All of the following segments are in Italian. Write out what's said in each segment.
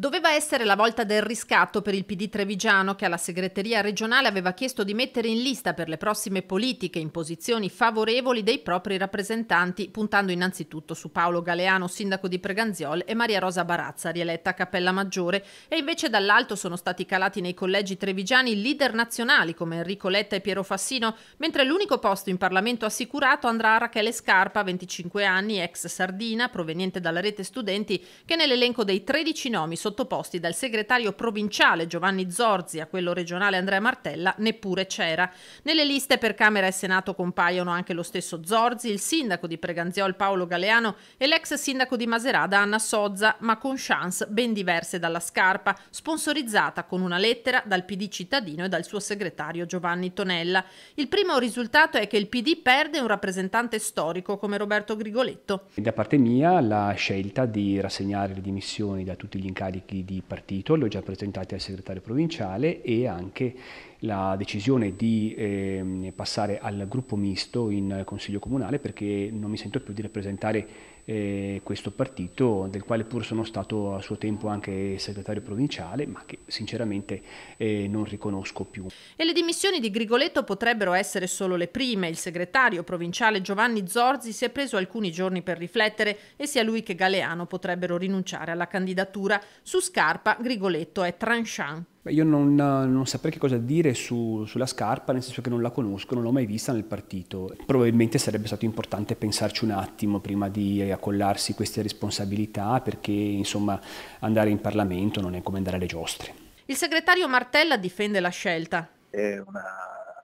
Doveva essere la volta del riscatto per il PD trevigiano che alla segreteria regionale aveva chiesto di mettere in lista per le prossime politiche in posizioni favorevoli dei propri rappresentanti, puntando innanzitutto su Paolo Galeano, sindaco di Preganziol, e Maria Rosa Barazza, rieletta a Cappella Maggiore, e invece dall'alto sono stati calati nei collegi trevigiani leader nazionali come Enrico Letta e Piero Fassino, mentre l'unico posto in Parlamento assicurato andrà a Rachele Scarpa, 25 anni, ex sardina, proveniente dalla rete studenti, che nell'elenco dei 13 nomi sono sottoposti dal segretario provinciale Giovanni Zorzi a quello regionale Andrea Martella neppure c'era. Nelle liste per Camera e Senato compaiono anche lo stesso Zorzi, il sindaco di Preganziol Paolo Galeano e l'ex sindaco di Maserada Anna Sozza, ma con chance ben diverse dalla scarpa, sponsorizzata con una lettera dal PD cittadino e dal suo segretario Giovanni Tonella. Il primo risultato è che il PD perde un rappresentante storico come Roberto Grigoletto. Da parte mia la scelta di rassegnare le dimissioni da tutti gli incarichi incarichi di partito, li ho già presentati al segretario provinciale e anche la decisione di eh, passare al gruppo misto in Consiglio Comunale perché non mi sento più di rappresentare eh, questo partito del quale pur sono stato a suo tempo anche segretario provinciale ma che sinceramente eh, non riconosco più. E le dimissioni di Grigoletto potrebbero essere solo le prime. Il segretario provinciale Giovanni Zorzi si è preso alcuni giorni per riflettere e sia lui che Galeano potrebbero rinunciare alla candidatura. Su scarpa Grigoletto è tranchant. Io non, non, saprei che cosa dire su, sulla scarpa, nel senso che non la conosco, non l'ho mai vista nel partito. Probabilmente sarebbe stato importante pensarci un attimo prima di accollarsi queste responsabilità, perché insomma andare in Parlamento non è come andare alle giostre. Il segretario Martella difende la scelta. È una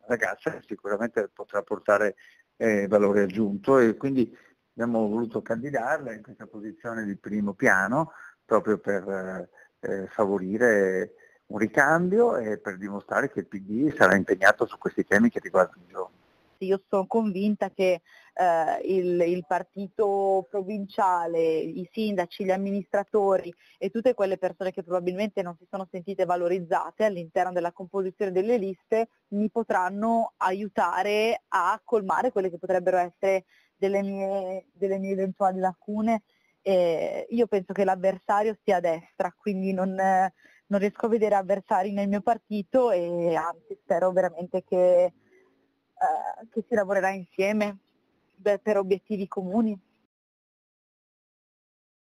ragazza che sicuramente potrà portare eh, valore aggiunto e quindi abbiamo voluto candidarla in questa posizione di primo piano proprio per eh, eh, favorire un ricambio e per dimostrare che il PD sarà impegnato su questi temi che riguardano i giovani. Io sono convinta che eh, il, il, partito provinciale, i sindaci, gli amministratori e tutte quelle persone che probabilmente non si sono sentite valorizzate all'interno della composizione delle liste mi potranno aiutare a colmare quelle che potrebbero essere delle mie, delle mie eventuali lacune eh, io penso che l'avversario sia a destra, quindi non, eh, non, riesco a vedere avversari nel mio partito e anzi spero veramente che, eh, che si lavorerà insieme beh, per obiettivi comuni.